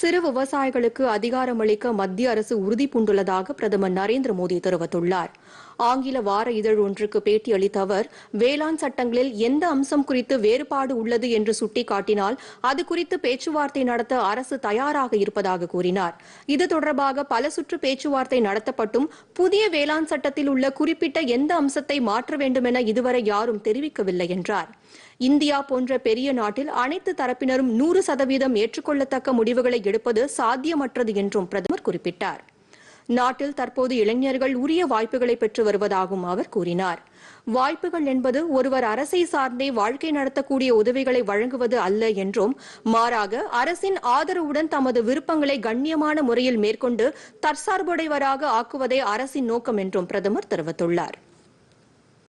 சிறு விவசாயிகளுக்கு அதிகாரமளிக்க மத்திய அரசு உறுதிபூண்டுள்ளதாக பிரதமர் நரேந்திர மோடி தெரிவித்துள்ளார் ஆங்கில வார இதழ் ஒன்றுக்கு பேட்டியளித்த அவர் வேளாண் சட்டங்களில் எந்த அம்சம் குறித்து வேறுபாடு உள்ளது என்று சுட்டிக்காட்டினால் அது குறித்து பேச்சுவார்த்தை நடத்த அரசு தயாராக இருப்பதாக கூறினார் இது தொடர்பாக பல சுற்று பேச்சுவார்த்தை நடத்தப்பட்டும் புதிய வேளாண் சட்டத்தில் உள்ள குறிப்பிட்ட எந்த அம்சத்தை மாற்ற வேண்டுமென இதுவரை யாரும் தெரிவிக்கவில்லை என்றார் இந்தியா போன்ற பெரிய நாட்டில் அனைத்து தரப்பினரும் நூறு சதவீதம் ஏற்றுக்கொள்ளத்தக்க முடிவுகளை எடுப்பது சாத்தியமற்றது என்றும் பிரதமர் குறிப்பிட்டார் நாட்டில் தற்போது இளைஞர்கள் உரிய வாய்ப்புகளை பெற்று வருவதாகவும் அவர் கூறினார் வாய்ப்புகள் என்பது ஒருவர் அரசை சார்ந்தே வாழ்க்கை நடத்தக்கூடிய உதவிகளை வழங்குவது அல்ல என்றும் மாறாக அரசின் ஆதரவுடன் தமது விருப்பங்களை கண்ணியமான முறையில் மேற்கொண்டு தற்சார்புடையவராக ஆக்குவதே அரசின் நோக்கம் என்றும் பிரதமர் தெரிவித்துள்ளாா்